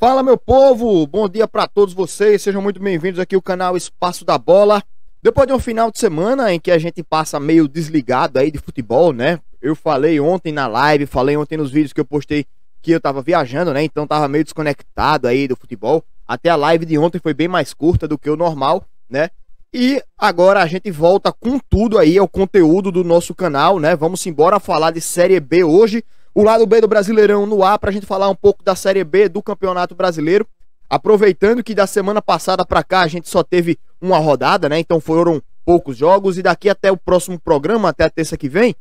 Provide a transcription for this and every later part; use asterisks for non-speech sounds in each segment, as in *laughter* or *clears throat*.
Fala meu povo, bom dia para todos vocês, sejam muito bem-vindos aqui ao canal Espaço da Bola. Depois de um final de semana em que a gente passa meio desligado aí de futebol, né? Eu falei ontem na live, falei ontem nos vídeos que eu postei que eu tava viajando, né? Então tava meio desconectado aí do futebol. Até a live de ontem foi bem mais curta do que o normal, né? E agora a gente volta com tudo aí ao conteúdo do nosso canal, né? Vamos embora falar de Série B hoje o lado B do Brasileirão no ar para a gente falar um pouco da Série B do Campeonato Brasileiro. Aproveitando que da semana passada para cá a gente só teve uma rodada, né? Então foram poucos jogos e daqui até o próximo programa, até a terça que vem,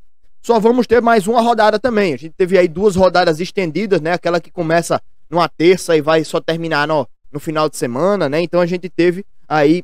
só vamos ter mais uma rodada também. A gente teve aí duas rodadas estendidas, né? Aquela que começa numa terça e vai só terminar no, no final de semana, né? Então a gente teve aí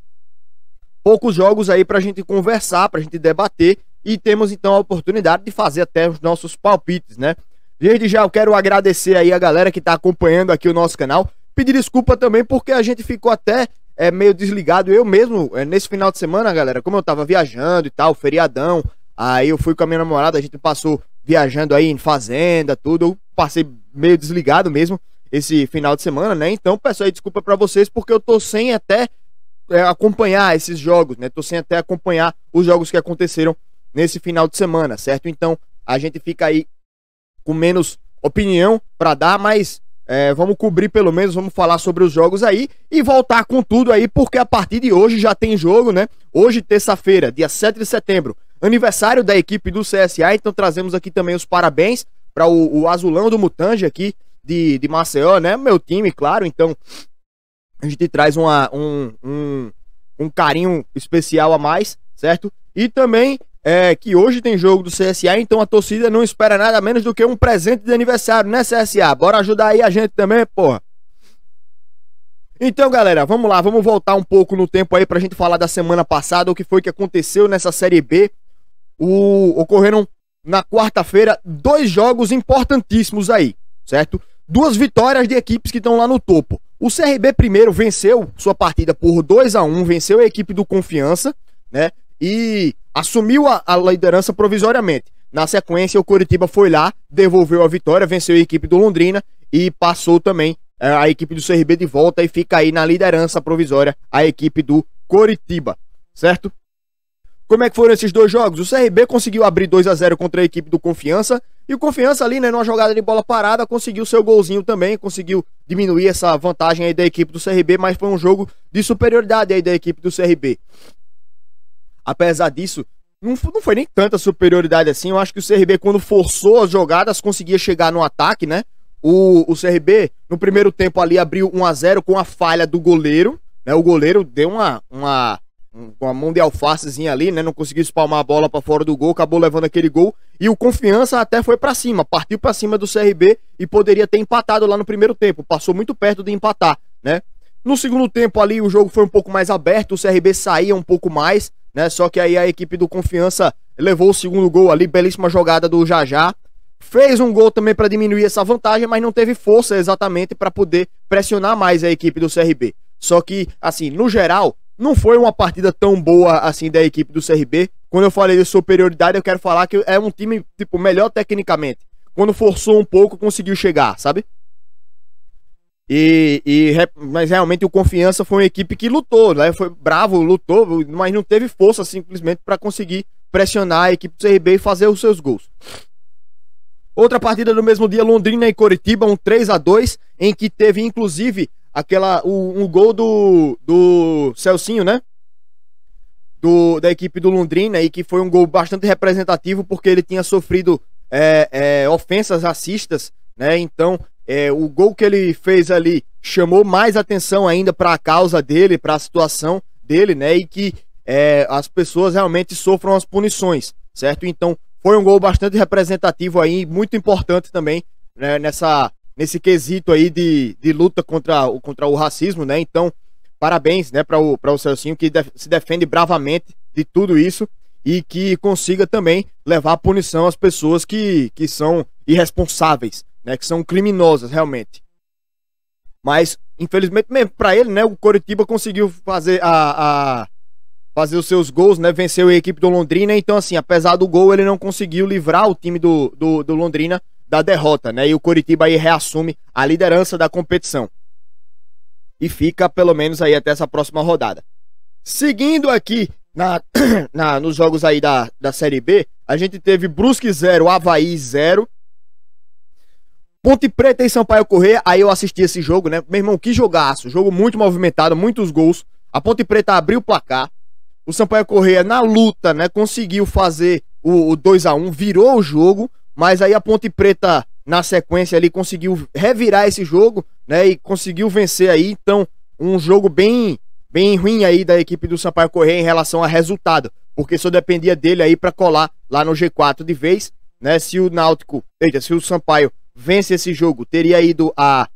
poucos jogos aí para a gente conversar, para a gente debater e temos então a oportunidade de fazer até os nossos palpites, né? Desde já eu quero agradecer aí a galera que está acompanhando aqui o nosso canal. Pedir desculpa também porque a gente ficou até é, meio desligado. Eu mesmo, é, nesse final de semana, galera, como eu estava viajando e tal, feriadão, aí eu fui com a minha namorada, a gente passou viajando aí em fazenda, tudo. Eu passei meio desligado mesmo esse final de semana, né? Então peço aí desculpa para vocês porque eu tô sem até é, acompanhar esses jogos, né? Tô sem até acompanhar os jogos que aconteceram nesse final de semana, certo? Então a gente fica aí com menos opinião para dar, mas é, vamos cobrir pelo menos, vamos falar sobre os jogos aí e voltar com tudo aí, porque a partir de hoje já tem jogo, né? Hoje, terça-feira, dia 7 de setembro, aniversário da equipe do CSA, então trazemos aqui também os parabéns para o, o, Azulão do Mutange aqui de, de Maceió, né? Meu time, claro, então a gente traz uma, um, um, um carinho especial a mais, certo? E também é, que hoje tem jogo do CSA, então a torcida não espera nada menos do que um presente de aniversário, né, CSA? Bora ajudar aí a gente também, porra. Então, galera, vamos lá, vamos voltar um pouco no tempo aí pra gente falar da semana passada, o que foi que aconteceu nessa Série B. O... Ocorreram na quarta-feira dois jogos importantíssimos aí, certo? Duas vitórias de equipes que estão lá no topo. O CRB primeiro venceu sua partida por 2 a 1 venceu a equipe do Confiança, né? E assumiu a, a liderança provisoriamente. Na sequência, o Curitiba foi lá, devolveu a vitória, venceu a equipe do Londrina e passou também é, a equipe do CRB de volta e fica aí na liderança provisória a equipe do Coritiba, certo? Como é que foram esses dois jogos? O CRB conseguiu abrir 2 a 0 contra a equipe do Confiança e o Confiança ali, né, numa jogada de bola parada, conseguiu seu golzinho também, conseguiu diminuir essa vantagem aí da equipe do CRB, mas foi um jogo de superioridade aí da equipe do CRB. Apesar disso, não, não foi nem tanta superioridade assim. Eu acho que o CRB, quando forçou as jogadas, conseguia chegar no ataque, né? O, o CRB, no primeiro tempo ali, abriu 1 a 0 com a falha do goleiro. Né? O goleiro deu uma, uma, uma mão de alfacezinha ali, né? Não conseguiu espalmar a bola para fora do gol, acabou levando aquele gol. E o Confiança até foi para cima, partiu para cima do CRB e poderia ter empatado lá no primeiro tempo. Passou muito perto de empatar, né? No segundo tempo ali, o jogo foi um pouco mais aberto, o CRB saía um pouco mais, né? Só que aí a equipe do Confiança levou o segundo gol ali, belíssima jogada do Jajá. Fez um gol também para diminuir essa vantagem, mas não teve força exatamente para poder pressionar mais a equipe do CRB. Só que, assim, no geral, não foi uma partida tão boa assim da equipe do CRB. Quando eu falei de superioridade, eu quero falar que é um time, tipo, melhor tecnicamente. Quando forçou um pouco, conseguiu chegar, sabe? E, e, mas realmente o Confiança foi uma equipe que lutou, né? Foi bravo, lutou, mas não teve força simplesmente para conseguir pressionar a equipe do CRB e fazer os seus gols. Outra partida do mesmo dia, Londrina e Coritiba, um 3 a 2 em que teve inclusive aquela um, um gol do do Celcinho, né? Do, da equipe do Londrina e que foi um gol bastante representativo porque ele tinha sofrido é, é, ofensas racistas, né? Então é, o gol que ele fez ali chamou mais atenção ainda para a causa dele, para a situação dele, né? E que é, as pessoas realmente sofram as punições, certo? Então foi um gol bastante representativo aí, muito importante também né? nessa nesse quesito aí de, de luta contra, contra o racismo, né? Então parabéns, né, para o para o Celcinho que def, se defende bravamente de tudo isso e que consiga também levar a punição às pessoas que que são irresponsáveis né, que são criminosas realmente. Mas infelizmente mesmo para ele, né, o Coritiba conseguiu fazer a, a fazer os seus gols, né, venceu a equipe do Londrina, então assim, apesar do gol, ele não conseguiu livrar o time do, do, do Londrina da derrota, né? E o Coritiba aí reassume a liderança da competição. E fica pelo menos aí até essa próxima rodada. Seguindo aqui na, *clears throat* na, nos jogos aí da, da Série B, a gente teve Brusque 0, Havaí 0, Ponte Preta e Sampaio Correr, aí eu assisti esse jogo, né? Meu irmão, que jogaço. Jogo muito movimentado, muitos gols. A Ponte Preta abriu o placar. O Sampaio Correia, na luta, né? Conseguiu fazer o, o 2 a 1 virou o jogo. Mas aí a Ponte Preta, na sequência ali, conseguiu revirar esse jogo, né? E conseguiu vencer aí. Então, um jogo bem, bem ruim aí da equipe do Sampaio Correia em relação a resultado. Porque só dependia dele aí para colar lá no G4 de vez, né? Se o Náutico, se o Sampaio vence esse jogo, teria ido a,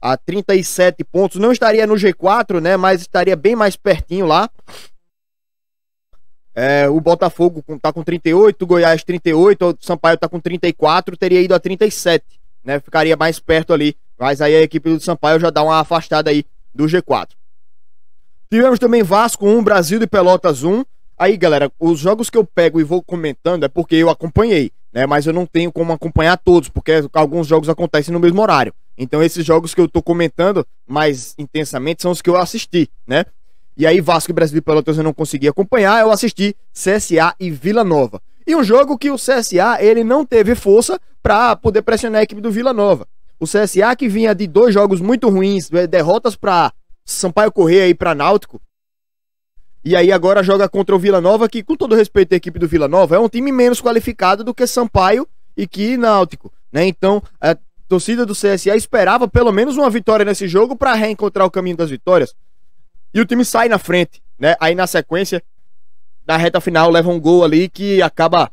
a 37 pontos. Não estaria no G4, né? Mas estaria bem mais pertinho lá. É, o Botafogo tá com 38, o Goiás 38, o Sampaio tá com 34, teria ido a 37, né? Ficaria mais perto ali. Mas aí a equipe do Sampaio já dá uma afastada aí do G4. Tivemos também Vasco 1, Brasil de Pelotas 1. Aí, galera, os jogos que eu pego e vou comentando é porque eu acompanhei né? Mas eu não tenho como acompanhar todos, porque alguns jogos acontecem no mesmo horário. Então esses jogos que eu tô comentando mais intensamente são os que eu assisti, né? E aí Vasco e Brasil e Pelotas eu não consegui acompanhar, eu assisti CSA e Vila Nova. E um jogo que o CSA ele não teve força para poder pressionar a equipe do Vila Nova. O CSA que vinha de dois jogos muito ruins, eh, derrotas para Sampaio Correia e para Náutico, e aí agora joga contra o Vila Nova, que com todo respeito à equipe do Vila Nova, é um time menos qualificado do que Sampaio e que Náutico, né? Então, a torcida do CSA esperava pelo menos uma vitória nesse jogo para reencontrar o caminho das vitórias. E o time sai na frente, né? Aí na sequência, na reta final leva um gol ali que acaba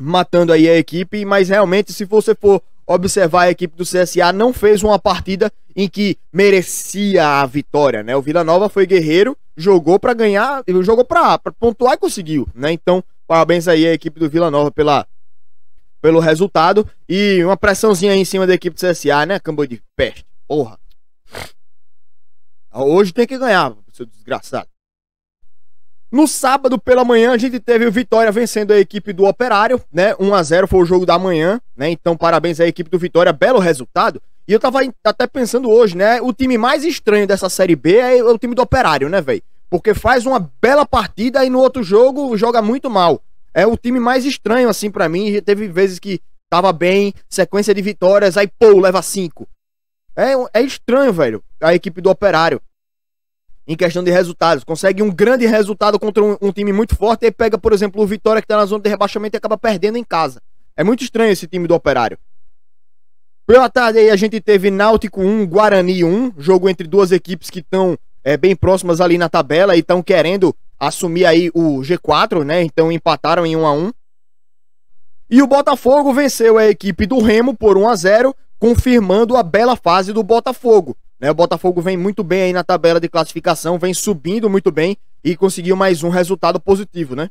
matando aí a equipe, mas realmente se você for observar a equipe do CSA não fez uma partida em que merecia a vitória, né? O Vila Nova foi guerreiro, jogou para ganhar, jogou para pontuar e conseguiu, né? Então, parabéns aí à equipe do Vila Nova pela pelo resultado e uma pressãozinha aí em cima da equipe do CSA, né? Cambô de peste. Porra. Hoje tem que ganhar, seu desgraçado. No sábado pela manhã a gente teve o Vitória vencendo a equipe do Operário, né? 1 a 0 foi o jogo da manhã, né? Então parabéns à equipe do Vitória, belo resultado. E eu tava até pensando hoje, né? O time mais estranho dessa Série B é o time do Operário, né, velho? Porque faz uma bela partida e no outro jogo joga muito mal. É o time mais estranho, assim, para mim. Já teve vezes que tava bem, sequência de vitórias, aí, pô, leva cinco. É, é estranho, velho, a equipe do Operário. Em questão de resultados. Consegue um grande resultado contra um, um time muito forte e pega, por exemplo, o Vitória que tá na zona de rebaixamento e acaba perdendo em casa. É muito estranho esse time do Operário. Pela tarde aí a gente teve Náutico 1, Guarani 1, jogo entre duas equipes que estão é, bem próximas ali na tabela e estão querendo assumir aí o G4, né? Então empataram em 1 a 1. E o Botafogo venceu a equipe do Remo por 1 a 0, confirmando a bela fase do Botafogo. Né? O Botafogo vem muito bem aí na tabela de classificação, vem subindo muito bem e conseguiu mais um resultado positivo, né?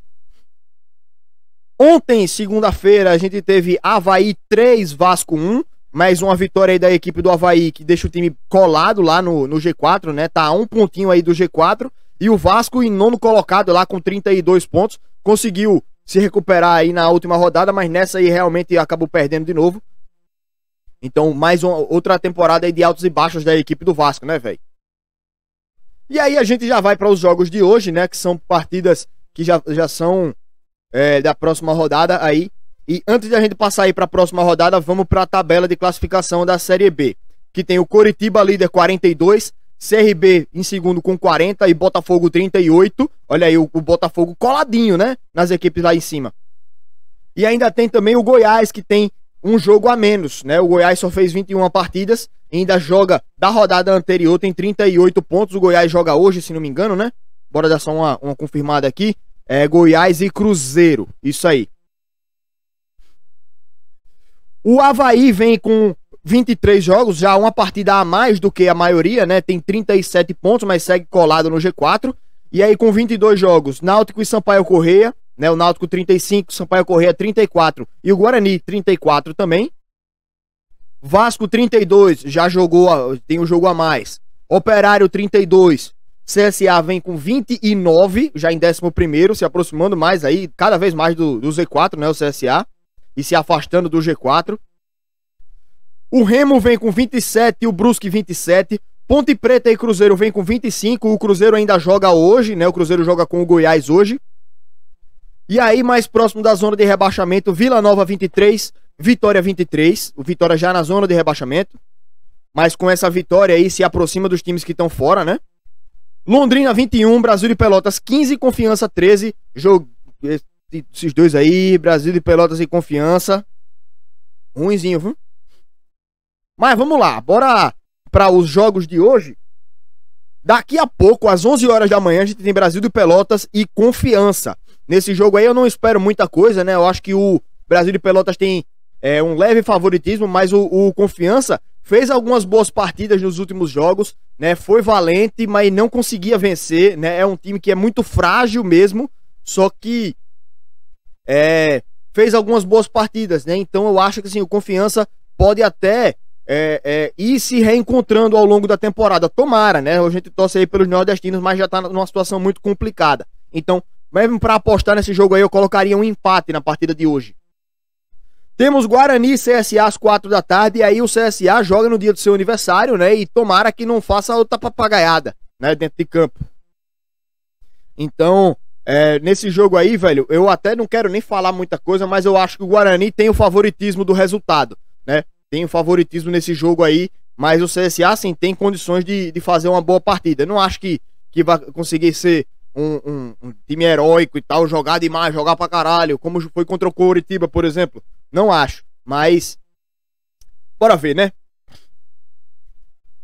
Ontem, segunda-feira, a gente teve Havaí 3, Vasco 1. Mais uma vitória aí da equipe do Havaí, que deixa o time colado lá no, no G4, né? Tá a um pontinho aí do G4. E o Vasco, em nono colocado lá com 32 pontos, conseguiu se recuperar aí na última rodada, mas nessa aí realmente acabou perdendo de novo. Então, mais uma, outra temporada aí de altos e baixos da equipe do Vasco, né, velho? E aí a gente já vai para os jogos de hoje, né? Que são partidas que já, já são é, da próxima rodada aí. E antes de a gente passar aí para a próxima rodada, vamos para a tabela de classificação da Série B, que tem o Coritiba líder 42, CRB em segundo com 40 e Botafogo 38. Olha aí o, o, Botafogo coladinho, né? Nas equipes lá em cima. E ainda tem também o Goiás, que tem um jogo a menos, né? O Goiás só fez 21 partidas, ainda joga da rodada anterior, tem 38 pontos. O Goiás joga hoje, se não me engano, né? Bora dar só uma, uma confirmada aqui. É Goiás e Cruzeiro, isso aí. O Havaí vem com 23 jogos, já uma partida a mais do que a maioria, né? Tem 37 pontos, mas segue colado no G4. E aí com 22 jogos, Náutico e Sampaio Correia, né? O Náutico 35, Sampaio Correia 34 e o Guarani 34 também. Vasco 32, já jogou, tem um jogo a mais. Operário 32, CSA vem com 29, já em 11, se aproximando mais aí, cada vez mais do, do Z4, né? O CSA e se afastando do G4. O Remo vem com 27 o Brusque 27. Ponte Preta e Cruzeiro vem com 25. O Cruzeiro ainda joga hoje, né? O Cruzeiro joga com o Goiás hoje. E aí, mais próximo da zona de rebaixamento, Vila Nova 23, Vitória 23. O Vitória já na zona de rebaixamento. Mas com essa vitória aí se aproxima dos times que estão fora, né? Londrina 21, Brasil de Pelotas 15, Confiança 13. Jogo esses dois aí, Brasil de Pelotas e Confiança. Ruinzinho, viu? Mas vamos lá, bora para os jogos de hoje. Daqui a pouco, às 11 horas da manhã, a gente tem Brasil de Pelotas e Confiança. Nesse jogo aí eu não espero muita coisa, né? Eu acho que o Brasil de Pelotas tem é, um leve favoritismo, mas o, o Confiança fez algumas boas partidas nos últimos jogos, né? Foi valente, mas não conseguia vencer, né? É um time que é muito frágil mesmo, só que é, fez algumas boas partidas, né? Então eu acho que assim, o Confiança pode até é, é, ir se reencontrando ao longo da temporada. Tomara, né? a gente torce aí pelos nordestinos, mas já tá numa situação muito complicada. Então, mesmo para apostar nesse jogo aí, eu colocaria um empate na partida de hoje. Temos Guarani e CSA às 4 da tarde, e aí o CSA joga no dia do seu aniversário, né? E tomara que não faça outra papagaiada, né? Dentro de campo. Então, é, nesse jogo aí, velho, eu até não quero nem falar muita coisa, mas eu acho que o Guarani tem o favoritismo do resultado, né? Tem o favoritismo nesse jogo aí, mas o CSA, sim, tem condições de, de fazer uma boa partida. Eu não acho que, que vai conseguir ser um, um, um, time heróico e tal, jogar demais, jogar pra caralho, como foi contra o Coritiba, por exemplo. Não acho, mas. Bora ver, né?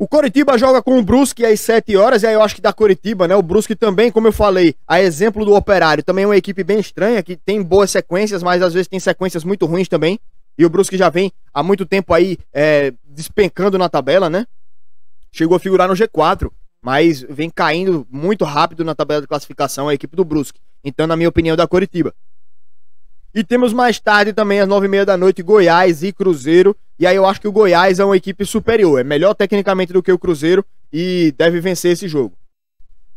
O Coritiba joga com o Brusque às 7 horas, e aí eu acho que da Coritiba, né? O Brusque também, como eu falei, a exemplo do Operário, também é uma equipe bem estranha, que tem boas sequências, mas às vezes tem sequências muito ruins também. E o Brusque já vem há muito tempo aí é, despencando na tabela, né? Chegou a figurar no G4, mas vem caindo muito rápido na tabela de classificação a equipe do Brusque. Então, na minha opinião, da Coritiba. E temos mais tarde também, às nove e meia da noite, Goiás e Cruzeiro. E aí eu acho que o Goiás é uma equipe superior, é melhor tecnicamente do que o Cruzeiro e deve vencer esse jogo.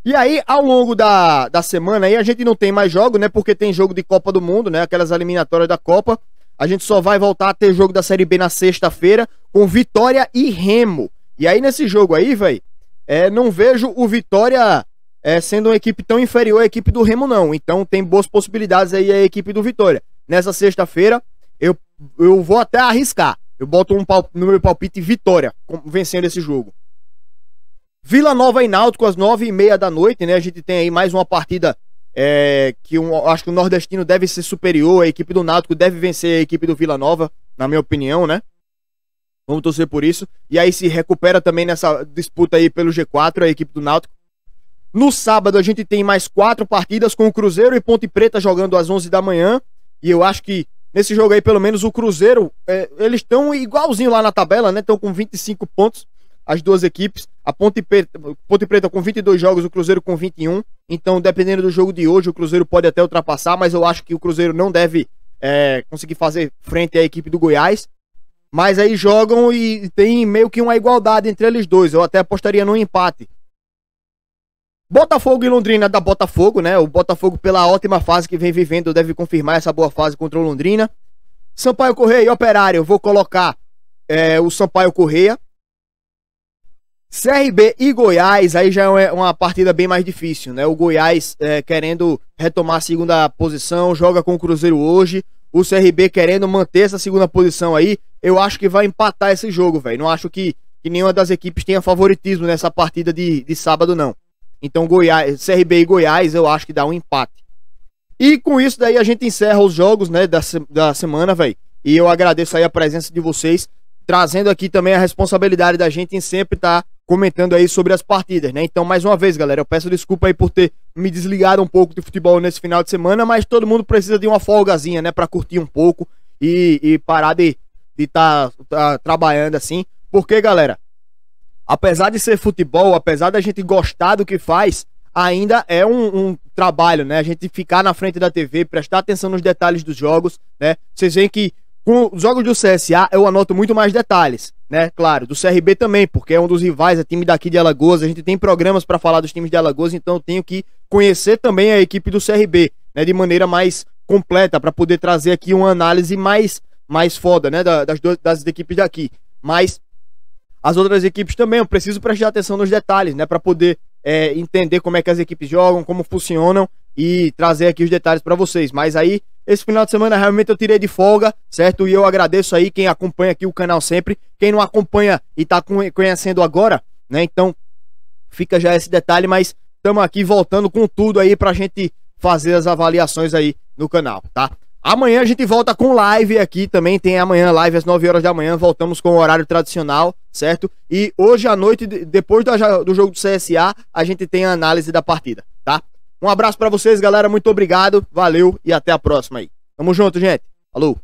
E aí, ao longo da, da semana, aí a gente não tem mais jogo, né? Porque tem jogo de Copa do Mundo, né? Aquelas eliminatórias da Copa. A gente só vai voltar a ter jogo da Série B na sexta-feira, com Vitória e Remo. E aí, nesse jogo aí, velho, é, não vejo o Vitória é, sendo uma equipe tão inferior à equipe do Remo, não. Então tem boas possibilidades aí a equipe do Vitória. Nessa sexta-feira, eu, eu vou até arriscar. Eu boto um palp... no meu palpite Vitória, vencendo esse jogo. Vila Nova e Náutico às nove e meia da noite, né? A gente tem aí mais uma partida é, que um, acho que o nordestino deve ser superior, a equipe do Náutico deve vencer a equipe do Vila Nova, na minha opinião, né? Vamos torcer por isso. E aí se recupera também nessa disputa aí pelo G4, a equipe do Náutico. No sábado a gente tem mais quatro partidas com o Cruzeiro e Ponte Preta jogando às 11 da manhã. E eu acho que nesse jogo aí, pelo menos o Cruzeiro, é, eles estão igualzinho lá na tabela, né? Estão com 25 pontos as duas equipes. A Ponte Preta, Ponte Preta com 22 jogos, o Cruzeiro com 21. Então, dependendo do jogo de hoje, o Cruzeiro pode até ultrapassar, mas eu acho que o Cruzeiro não deve é, conseguir fazer frente à equipe do Goiás. Mas aí jogam e tem meio que uma igualdade entre eles dois. Eu até apostaria no empate. Botafogo e Londrina da Botafogo, né? O Botafogo, pela ótima fase que vem vivendo, deve confirmar essa boa fase contra o Londrina. Sampaio Correia e Operário, eu vou colocar é, o Sampaio Correia. CRB e Goiás, aí já é uma partida bem mais difícil, né? O Goiás é, querendo retomar a segunda posição, joga com o Cruzeiro hoje. O CRB querendo manter essa segunda posição aí, eu acho que vai empatar esse jogo, velho. Não acho que, que nenhuma das equipes tenha favoritismo nessa partida de, de sábado, não. Então, Goiás, CRB e Goiás, eu acho que dá um empate. E com isso daí a gente encerra os jogos, né, da, da semana, velho. E eu agradeço aí a presença de vocês, trazendo aqui também a responsabilidade da gente em sempre estar tá comentando aí sobre as partidas, né? Então, mais uma vez, galera, eu peço desculpa aí por ter me desligado um pouco de futebol nesse final de semana, mas todo mundo precisa de uma folgazinha, né, para curtir um pouco e, e parar de estar de tá, tá trabalhando assim. Porque, galera, apesar de ser futebol, apesar da gente gostar do que faz, ainda é um, um, trabalho, né? A gente ficar na frente da TV, prestar atenção nos detalhes dos jogos, né? Vocês veem que com os jogos do CSA eu anoto muito mais detalhes, né? Claro, do CRB também, porque é um dos rivais, é time daqui de Alagoas, a gente tem programas para falar dos times de Alagoas, então eu tenho que conhecer também a equipe do CRB, né, de maneira mais completa para poder trazer aqui uma análise mais mais foda, né, das, duas das equipes daqui. Mas as outras equipes também. Eu preciso prestar atenção nos detalhes, né? Para poder é, entender como é que as equipes jogam, como funcionam e trazer aqui os detalhes para vocês. Mas aí, esse final de semana realmente eu tirei de folga, certo? E eu agradeço aí quem acompanha aqui o canal sempre. Quem não acompanha e tá conhecendo agora, né? Então, fica já esse detalhe, mas estamos aqui voltando com tudo aí pra gente fazer as avaliações aí no canal, tá? Amanhã a gente volta com live aqui também. Tem amanhã live às 9 horas da manhã. Voltamos com o horário tradicional, certo? E hoje à noite, depois do jogo do CSA, a gente tem a análise da partida, tá? Um abraço para vocês, galera. Muito obrigado. Valeu e até a próxima aí. Tamo junto, gente. Alô.